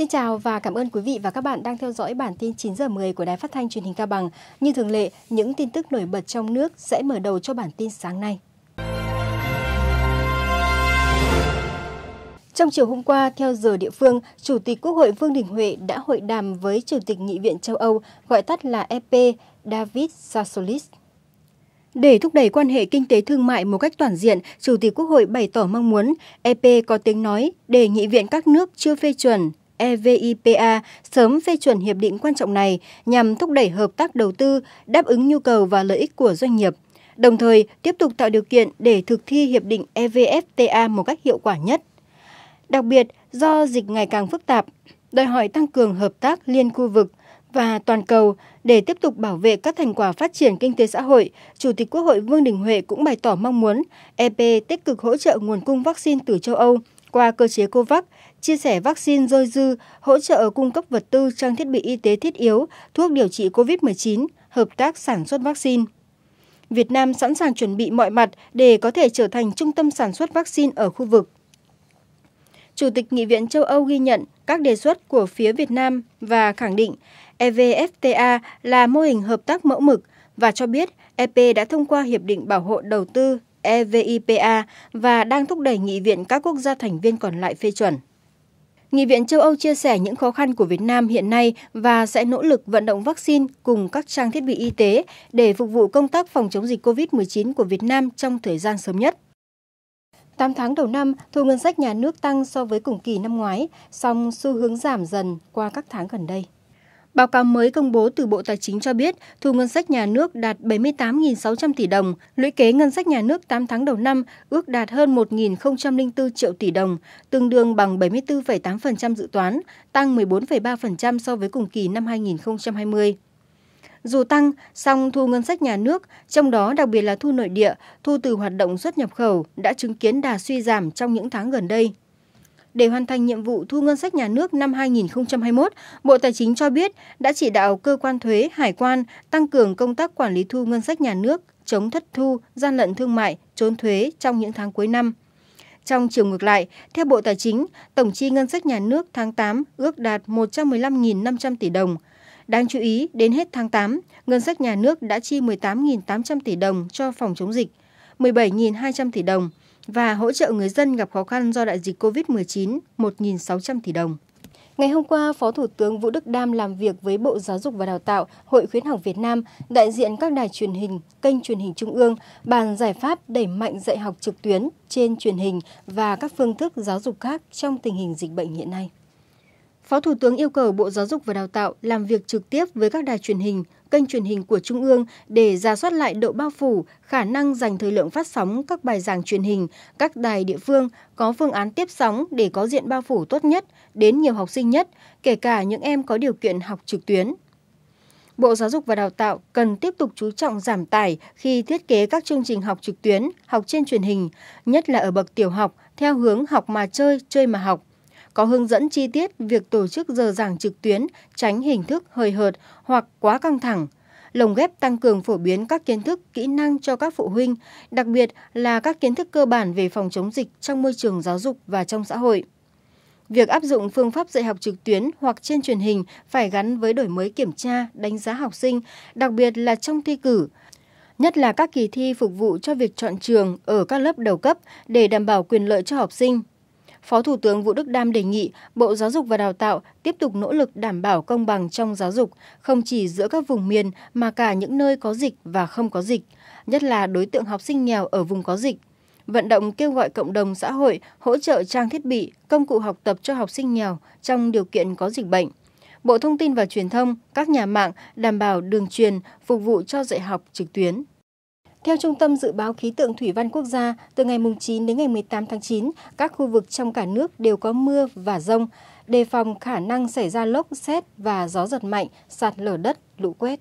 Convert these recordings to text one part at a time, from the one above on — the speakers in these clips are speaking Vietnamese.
Xin chào và cảm ơn quý vị và các bạn đang theo dõi bản tin 9 giờ 10 của Đài Phát thanh Truyền hình Cao Bằng. Như thường lệ, những tin tức nổi bật trong nước sẽ mở đầu cho bản tin sáng nay. Trong chiều hôm qua, theo giờ địa phương, Chủ tịch Quốc hội Vương Đình Huệ đã hội đàm với Chủ tịch Nghị viện châu Âu, gọi tắt là EP, David Sassoulis. Để thúc đẩy quan hệ kinh tế thương mại một cách toàn diện, Chủ tịch Quốc hội bày tỏ mong muốn EP có tiếng nói để nghị viện các nước chưa phê chuẩn EVIPA sớm phê chuẩn hiệp định quan trọng này nhằm thúc đẩy hợp tác đầu tư, đáp ứng nhu cầu và lợi ích của doanh nghiệp, đồng thời tiếp tục tạo điều kiện để thực thi hiệp định EVFTA một cách hiệu quả nhất. Đặc biệt, do dịch ngày càng phức tạp, đòi hỏi tăng cường hợp tác liên khu vực và toàn cầu để tiếp tục bảo vệ các thành quả phát triển kinh tế xã hội, Chủ tịch Quốc hội Vương Đình Huệ cũng bày tỏ mong muốn EP tích cực hỗ trợ nguồn cung vaccine từ châu Âu qua cơ chế COVAX chia sẻ vaccine dôi dư, hỗ trợ cung cấp vật tư trang thiết bị y tế thiết yếu, thuốc điều trị COVID-19, hợp tác sản xuất vaccine. Việt Nam sẵn sàng chuẩn bị mọi mặt để có thể trở thành trung tâm sản xuất vaccine ở khu vực. Chủ tịch Nghị viện châu Âu ghi nhận các đề xuất của phía Việt Nam và khẳng định EVFTA là mô hình hợp tác mẫu mực và cho biết EP đã thông qua Hiệp định Bảo hộ Đầu tư EVIPA và đang thúc đẩy nghị viện các quốc gia thành viên còn lại phê chuẩn. Nghị viện châu Âu chia sẻ những khó khăn của Việt Nam hiện nay và sẽ nỗ lực vận động vaccine cùng các trang thiết bị y tế để phục vụ công tác phòng chống dịch COVID-19 của Việt Nam trong thời gian sớm nhất. 8 tháng đầu năm, thu ngân sách nhà nước tăng so với cùng kỳ năm ngoái, song xu hướng giảm dần qua các tháng gần đây. Báo cáo mới công bố từ Bộ Tài chính cho biết, thu ngân sách nhà nước đạt 78.600 tỷ đồng, lũy kế ngân sách nhà nước 8 tháng đầu năm ước đạt hơn 1.004 triệu tỷ đồng, tương đương bằng 74,8% dự toán, tăng 14,3% so với cùng kỳ năm 2020. Dù tăng, song thu ngân sách nhà nước, trong đó đặc biệt là thu nội địa, thu từ hoạt động xuất nhập khẩu đã chứng kiến đà suy giảm trong những tháng gần đây. Để hoàn thành nhiệm vụ thu ngân sách nhà nước năm 2021, Bộ Tài chính cho biết đã chỉ đạo cơ quan thuế, hải quan tăng cường công tác quản lý thu ngân sách nhà nước, chống thất thu, gian lận thương mại, trốn thuế trong những tháng cuối năm. Trong chiều ngược lại, theo Bộ Tài chính, tổng chi ngân sách nhà nước tháng 8 ước đạt 115.500 tỷ đồng. Đáng chú ý, đến hết tháng 8, ngân sách nhà nước đã chi 18.800 tỷ đồng cho phòng chống dịch, 17.200 tỷ đồng và hỗ trợ người dân gặp khó khăn do đại dịch COVID-19 1.600 tỷ đồng. Ngày hôm qua, Phó Thủ tướng Vũ Đức Đam làm việc với Bộ Giáo dục và Đào tạo, Hội khuyến học Việt Nam, đại diện các đài truyền hình, kênh truyền hình trung ương, bàn giải pháp đẩy mạnh dạy học trực tuyến trên truyền hình và các phương thức giáo dục khác trong tình hình dịch bệnh hiện nay. Phó Thủ tướng yêu cầu Bộ Giáo dục và Đào tạo làm việc trực tiếp với các đài truyền hình, kênh truyền hình của Trung ương để ra soát lại độ bao phủ, khả năng dành thời lượng phát sóng các bài giảng truyền hình, các đài địa phương có phương án tiếp sóng để có diện bao phủ tốt nhất, đến nhiều học sinh nhất, kể cả những em có điều kiện học trực tuyến. Bộ Giáo dục và Đào tạo cần tiếp tục chú trọng giảm tải khi thiết kế các chương trình học trực tuyến, học trên truyền hình, nhất là ở bậc tiểu học, theo hướng học mà chơi, chơi mà học có hướng dẫn chi tiết việc tổ chức giờ giảng trực tuyến tránh hình thức hời hợt hoặc quá căng thẳng. Lồng ghép tăng cường phổ biến các kiến thức, kỹ năng cho các phụ huynh, đặc biệt là các kiến thức cơ bản về phòng chống dịch trong môi trường giáo dục và trong xã hội. Việc áp dụng phương pháp dạy học trực tuyến hoặc trên truyền hình phải gắn với đổi mới kiểm tra, đánh giá học sinh, đặc biệt là trong thi cử, nhất là các kỳ thi phục vụ cho việc chọn trường ở các lớp đầu cấp để đảm bảo quyền lợi cho học sinh. Phó Thủ tướng Vũ Đức Đam đề nghị Bộ Giáo dục và Đào tạo tiếp tục nỗ lực đảm bảo công bằng trong giáo dục, không chỉ giữa các vùng miền mà cả những nơi có dịch và không có dịch, nhất là đối tượng học sinh nghèo ở vùng có dịch. Vận động kêu gọi cộng đồng xã hội hỗ trợ trang thiết bị, công cụ học tập cho học sinh nghèo trong điều kiện có dịch bệnh. Bộ Thông tin và Truyền thông, các nhà mạng đảm bảo đường truyền phục vụ cho dạy học trực tuyến. Theo Trung tâm Dự báo Khí tượng Thủy văn Quốc gia, từ ngày 9 đến ngày 18 tháng 9, các khu vực trong cả nước đều có mưa và rông, đề phòng khả năng xảy ra lốc, xét và gió giật mạnh, sạt lở đất, lũ quét.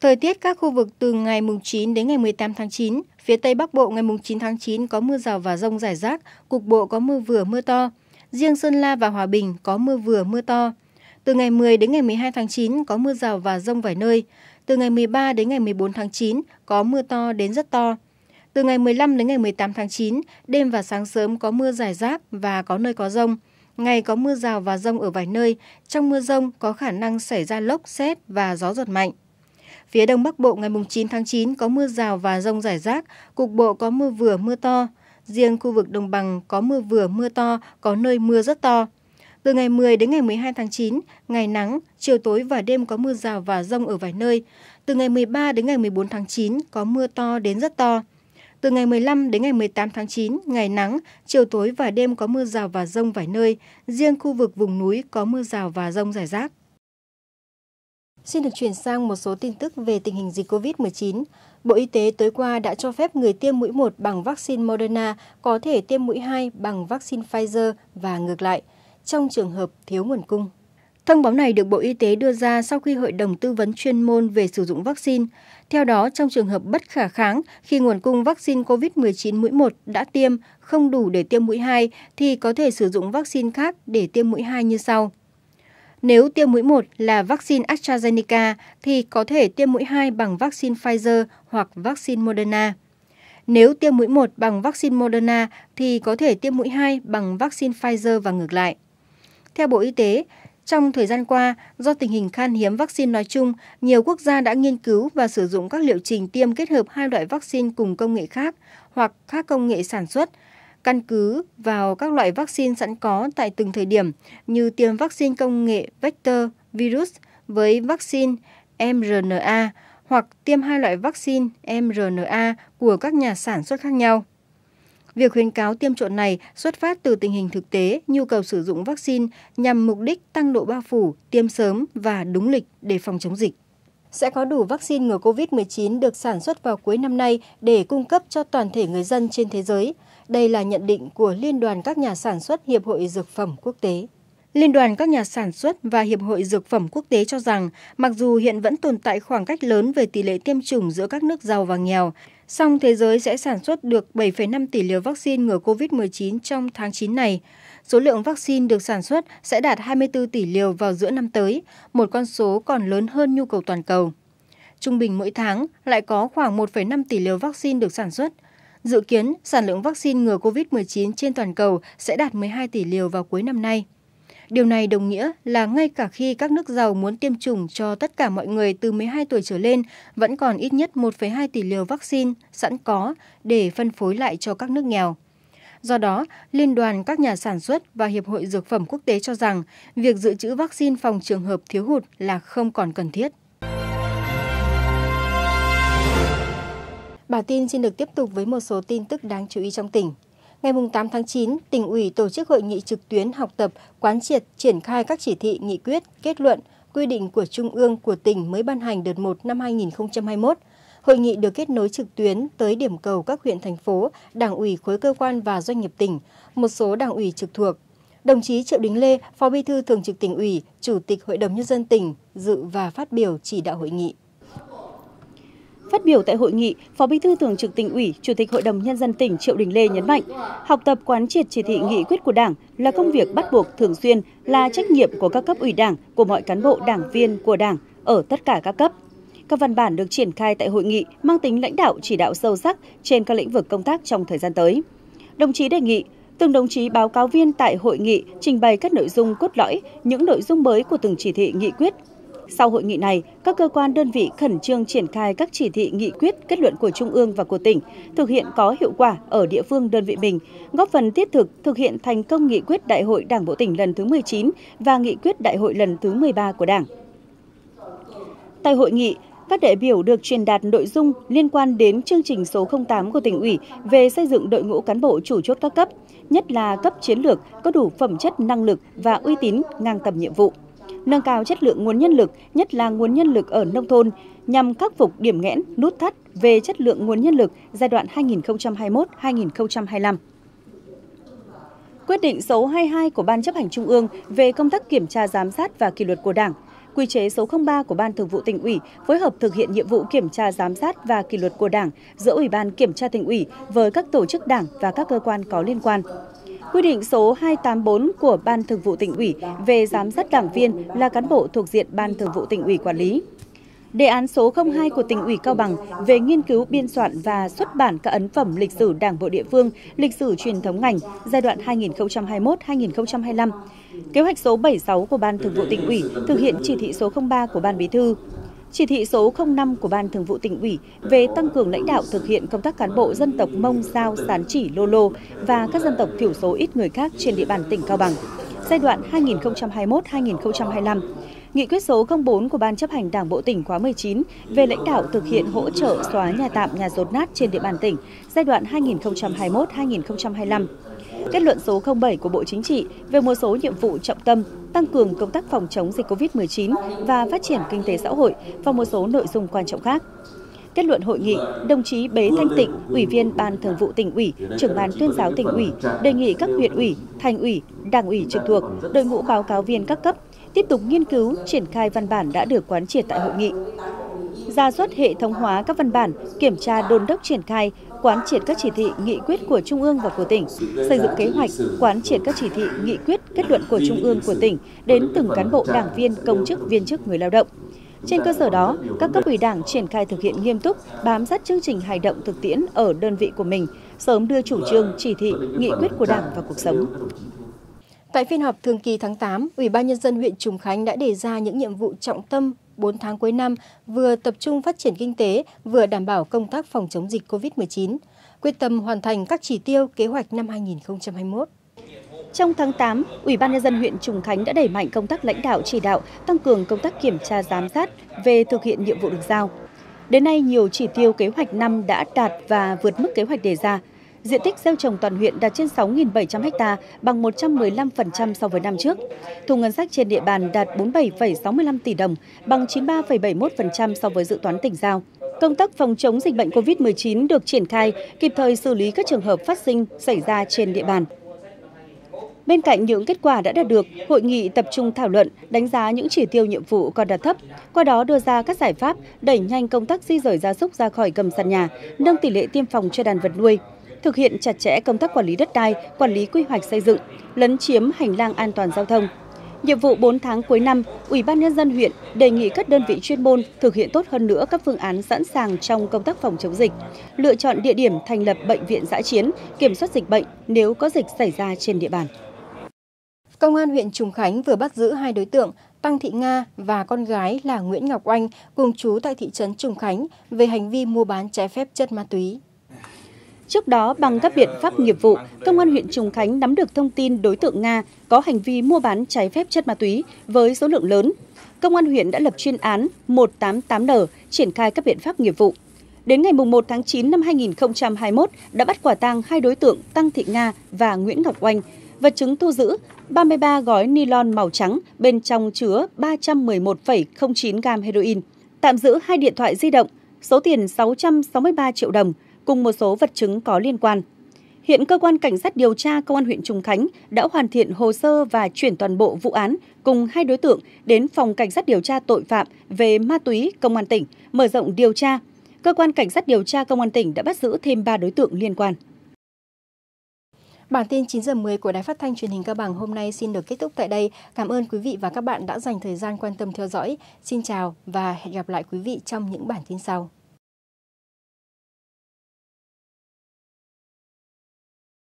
Thời tiết các khu vực từ ngày 9 đến ngày 18 tháng 9, phía Tây Bắc Bộ ngày 9 tháng 9 có mưa rào và rông rải rác, cục bộ có mưa vừa mưa to. Riêng Sơn La và Hòa Bình có mưa vừa mưa to. Từ ngày 10 đến ngày 12 tháng 9 có mưa rào và rông vài nơi. Từ ngày 13 đến ngày 14 tháng 9 có mưa to đến rất to. Từ ngày 15 đến ngày 18 tháng 9, đêm và sáng sớm có mưa rải rác và có nơi có rông. Ngày có mưa rào và rông ở vài nơi, trong mưa rông có khả năng xảy ra lốc, xét và gió giật mạnh. Phía Đông Bắc Bộ ngày 9 tháng 9 có mưa rào và rông rải rác, cục bộ có mưa vừa mưa to. Riêng khu vực đồng bằng có mưa vừa mưa to, có nơi mưa rất to. Từ ngày 10 đến ngày 12 tháng 9, ngày nắng, chiều tối và đêm có mưa rào và rông ở vài nơi. Từ ngày 13 đến ngày 14 tháng 9, có mưa to đến rất to. Từ ngày 15 đến ngày 18 tháng 9, ngày nắng, chiều tối và đêm có mưa rào và rông vài nơi. Riêng khu vực vùng núi có mưa rào và rông rải rác. Xin được chuyển sang một số tin tức về tình hình dịch COVID-19. Bộ Y tế tối qua đã cho phép người tiêm mũi 1 bằng vaccine Moderna có thể tiêm mũi 2 bằng vaccine Pfizer và ngược lại – trong trường hợp thiếu nguồn cung. Thông báo này được Bộ Y tế đưa ra sau khi Hội đồng Tư vấn chuyên môn về sử dụng vaccine. Theo đó, trong trường hợp bất khả kháng, khi nguồn cung vaccine COVID-19 mũi 1 đã tiêm không đủ để tiêm mũi 2, thì có thể sử dụng vaccine khác để tiêm mũi 2 như sau. Nếu tiêm mũi 1 là vaccine AstraZeneca, thì có thể tiêm mũi 2 bằng vaccine Pfizer hoặc vaccine Moderna. Nếu tiêm mũi 1 bằng vaccine Moderna, thì có thể tiêm mũi 2 bằng vaccine Pfizer và ngược lại. Theo Bộ Y tế, trong thời gian qua, do tình hình khan hiếm vaccine nói chung, nhiều quốc gia đã nghiên cứu và sử dụng các liệu trình tiêm kết hợp hai loại vaccine cùng công nghệ khác hoặc khác công nghệ sản xuất, căn cứ vào các loại vaccine sẵn có tại từng thời điểm như tiêm vaccine công nghệ vector virus với vaccine mRNA hoặc tiêm hai loại vaccine mRNA của các nhà sản xuất khác nhau. Việc khuyến cáo tiêm trộn này xuất phát từ tình hình thực tế, nhu cầu sử dụng vaccine nhằm mục đích tăng độ bao phủ, tiêm sớm và đúng lịch để phòng chống dịch sẽ có đủ vaccine ngừa COVID-19 được sản xuất vào cuối năm nay để cung cấp cho toàn thể người dân trên thế giới. Đây là nhận định của Liên đoàn các nhà sản xuất Hiệp hội Dược phẩm Quốc tế. Liên đoàn các nhà sản xuất và Hiệp hội Dược phẩm Quốc tế cho rằng, mặc dù hiện vẫn tồn tại khoảng cách lớn về tỷ lệ tiêm chủng giữa các nước giàu và nghèo, song thế giới sẽ sản xuất được 7,5 tỷ liều vaccine ngừa COVID-19 trong tháng 9 này. Số lượng vaccine được sản xuất sẽ đạt 24 tỷ liều vào giữa năm tới, một con số còn lớn hơn nhu cầu toàn cầu. Trung bình mỗi tháng lại có khoảng 1,5 tỷ liều vaccine được sản xuất. Dự kiến, sản lượng vaccine ngừa COVID-19 trên toàn cầu sẽ đạt 12 tỷ liều vào cuối năm nay. Điều này đồng nghĩa là ngay cả khi các nước giàu muốn tiêm chủng cho tất cả mọi người từ 12 tuổi trở lên, vẫn còn ít nhất 1,2 tỷ liều vaccine sẵn có để phân phối lại cho các nước nghèo. Do đó, Liên đoàn các nhà sản xuất và Hiệp hội Dược phẩm Quốc tế cho rằng việc dự trữ vaccine phòng trường hợp thiếu hụt là không còn cần thiết. Bản tin xin được tiếp tục với một số tin tức đáng chú ý trong tỉnh. Ngày 8 tháng 9, tỉnh ủy tổ chức hội nghị trực tuyến học tập, quán triệt, triển khai các chỉ thị, nghị quyết, kết luận, quy định của Trung ương của tỉnh mới ban hành đợt 1 năm 2021. Hội nghị được kết nối trực tuyến tới điểm cầu các huyện thành phố, đảng ủy khối cơ quan và doanh nghiệp tỉnh, một số đảng ủy trực thuộc. Đồng chí Triệu Đình Lê, Phó Bí thư Thường trực tỉnh ủy, Chủ tịch Hội đồng Nhân dân tỉnh, dự và phát biểu chỉ đạo hội nghị. Phát biểu tại hội nghị, Phó Bí thư Thường trực tỉnh ủy, Chủ tịch Hội đồng Nhân dân tỉnh Triệu Đình Lê nhấn mạnh, học tập quán triệt chỉ thị nghị quyết của Đảng là công việc bắt buộc thường xuyên, là trách nhiệm của các cấp ủy Đảng, của mọi cán bộ đảng viên của Đảng ở tất cả các cấp. Các văn bản được triển khai tại hội nghị mang tính lãnh đạo chỉ đạo sâu sắc trên các lĩnh vực công tác trong thời gian tới. Đồng chí đề nghị từng đồng chí báo cáo viên tại hội nghị trình bày các nội dung cốt lõi, những nội dung mới của từng chỉ thị nghị quyết sau hội nghị này, các cơ quan đơn vị khẩn trương triển khai các chỉ thị nghị quyết kết luận của Trung ương và của tỉnh, thực hiện có hiệu quả ở địa phương đơn vị mình, góp phần thiết thực thực hiện thành công nghị quyết Đại hội Đảng Bộ tỉnh lần thứ 19 và nghị quyết Đại hội lần thứ 13 của Đảng. Tại hội nghị, các đại biểu được truyền đạt nội dung liên quan đến chương trình số 08 của tỉnh ủy về xây dựng đội ngũ cán bộ chủ chốt các cấp, nhất là cấp chiến lược có đủ phẩm chất năng lực và uy tín ngang tầm nhiệm vụ nâng cao chất lượng nguồn nhân lực, nhất là nguồn nhân lực ở nông thôn, nhằm khắc phục điểm nghẽn, nút thắt về chất lượng nguồn nhân lực giai đoạn 2021-2025. Quyết định số 22 của Ban chấp hành Trung ương về công tác kiểm tra giám sát và kỷ luật của Đảng, quy chế số 03 của Ban Thường vụ tỉnh ủy phối hợp thực hiện nhiệm vụ kiểm tra giám sát và kỷ luật của Đảng giữa Ủy ban Kiểm tra tỉnh ủy với các tổ chức Đảng và các cơ quan có liên quan. Quy định số 284 của Ban Thường vụ tỉnh ủy về giám sát đảng viên là cán bộ thuộc diện Ban Thường vụ tỉnh ủy quản lý. Đề án số 02 của tỉnh ủy Cao Bằng về nghiên cứu biên soạn và xuất bản các ấn phẩm lịch sử Đảng bộ địa phương, lịch sử truyền thống ngành giai đoạn 2021-2025. Kế hoạch số 76 của Ban Thường vụ tỉnh ủy thực hiện chỉ thị số 03 của Ban Bí thư chỉ thị số 05 của Ban Thường vụ tỉnh ủy về tăng cường lãnh đạo thực hiện công tác cán bộ dân tộc Mông, Giao, Sán Chỉ, Lô Lô và các dân tộc thiểu số ít người khác trên địa bàn tỉnh Cao Bằng giai đoạn 2021-2025. Nghị quyết số 04 của Ban chấp hành Đảng Bộ tỉnh khóa 19 về lãnh đạo thực hiện hỗ trợ xóa nhà tạm nhà rột nát trên địa bàn tỉnh giai đoạn 2021-2025 kết luận số 07 của Bộ Chính trị về một số nhiệm vụ trọng tâm tăng cường công tác phòng chống dịch COVID-19 và phát triển kinh tế xã hội và một số nội dung quan trọng khác. Kết luận hội nghị, đồng chí Bế Thanh Tịnh, Ủy viên Ban Thường vụ tỉnh ủy, trưởng ban tuyên giáo tỉnh ủy, đề nghị các huyện ủy, thành ủy, đảng ủy trực thuộc, đội ngũ báo cáo viên các cấp tiếp tục nghiên cứu, triển khai văn bản đã được quán triệt tại hội nghị ra soát hệ thống hóa các văn bản, kiểm tra đôn đốc triển khai, quán triệt các chỉ thị, nghị quyết của Trung ương và của tỉnh, xây dựng kế hoạch, quán triệt các chỉ thị, nghị quyết, kết luận của Trung ương, của tỉnh đến từng cán bộ, đảng viên, công chức, viên chức, người lao động. Trên cơ sở đó, các cấp ủy đảng triển khai thực hiện nghiêm túc, bám sát chương trình hành động thực tiễn ở đơn vị của mình, sớm đưa chủ trương, chỉ thị, nghị quyết của đảng vào cuộc sống. Tại phiên họp thường kỳ tháng 8, Ủy ban Nhân dân huyện Trùng Khánh đã đề ra những nhiệm vụ trọng tâm 4 tháng cuối năm vừa tập trung phát triển kinh tế, vừa đảm bảo công tác phòng chống dịch COVID-19, quyết tâm hoàn thành các chỉ tiêu kế hoạch năm 2021. Trong tháng 8, Ủy ban nhân dân huyện Trùng Khánh đã đẩy mạnh công tác lãnh đạo chỉ đạo, tăng cường công tác kiểm tra giám sát về thực hiện nhiệm vụ được giao. Đến nay, nhiều chỉ tiêu kế hoạch năm đã đạt và vượt mức kế hoạch đề ra – Diện tích gieo trồng toàn huyện đạt trên 6.700 ha, bằng 115% so với năm trước. Thu ngân sách trên địa bàn đạt 47,65 tỷ đồng, bằng 93,71% so với dự toán tỉnh giao. Công tác phòng chống dịch bệnh COVID-19 được triển khai, kịp thời xử lý các trường hợp phát sinh xảy ra trên địa bàn. Bên cạnh những kết quả đã đạt được, hội nghị tập trung thảo luận, đánh giá những chỉ tiêu nhiệm vụ còn đạt thấp, qua đó đưa ra các giải pháp đẩy nhanh công tác di rời gia súc ra khỏi cầm sàn nhà, nâng tỷ lệ tiêm phòng cho đàn vật nuôi, thực hiện chặt chẽ công tác quản lý đất đai, quản lý quy hoạch xây dựng, lấn chiếm hành lang an toàn giao thông. Nhiệm vụ 4 tháng cuối năm, Ủy ban nhân dân huyện đề nghị các đơn vị chuyên môn thực hiện tốt hơn nữa các phương án sẵn sàng trong công tác phòng chống dịch, lựa chọn địa điểm thành lập bệnh viện giã chiến, kiểm soát dịch bệnh nếu có dịch xảy ra trên địa bàn. Công an huyện Trùng Khánh vừa bắt giữ hai đối tượng Tăng Thị Nga và con gái là Nguyễn Ngọc Oanh cùng chú tại thị trấn Trùng Khánh về hành vi mua bán trái phép chất ma túy. Trước đó, bằng các biện pháp nghiệp vụ, Công an huyện Trùng Khánh nắm được thông tin đối tượng Nga có hành vi mua bán trái phép chất ma túy với số lượng lớn. Công an huyện đã lập chuyên án 188N triển khai các biện pháp nghiệp vụ. Đến ngày 1 tháng 9 năm 2021 đã bắt quả tang hai đối tượng Tăng Thị Nga và Nguyễn Ngọc Oanh. Vật chứng thu giữ 33 gói ni lon màu trắng bên trong chứa 311,09 gam heroin. Tạm giữ hai điện thoại di động, số tiền 663 triệu đồng, cùng một số vật chứng có liên quan. Hiện cơ quan cảnh sát điều tra công an huyện Trùng Khánh đã hoàn thiện hồ sơ và chuyển toàn bộ vụ án cùng hai đối tượng đến phòng cảnh sát điều tra tội phạm về ma túy công an tỉnh mở rộng điều tra. Cơ quan cảnh sát điều tra công an tỉnh đã bắt giữ thêm 3 đối tượng liên quan. Bản tin 9 giờ 10 của Đài Phát thanh Truyền hình Cao Bằng hôm nay xin được kết thúc tại đây. Cảm ơn quý vị và các bạn đã dành thời gian quan tâm theo dõi. Xin chào và hẹn gặp lại quý vị trong những bản tin sau.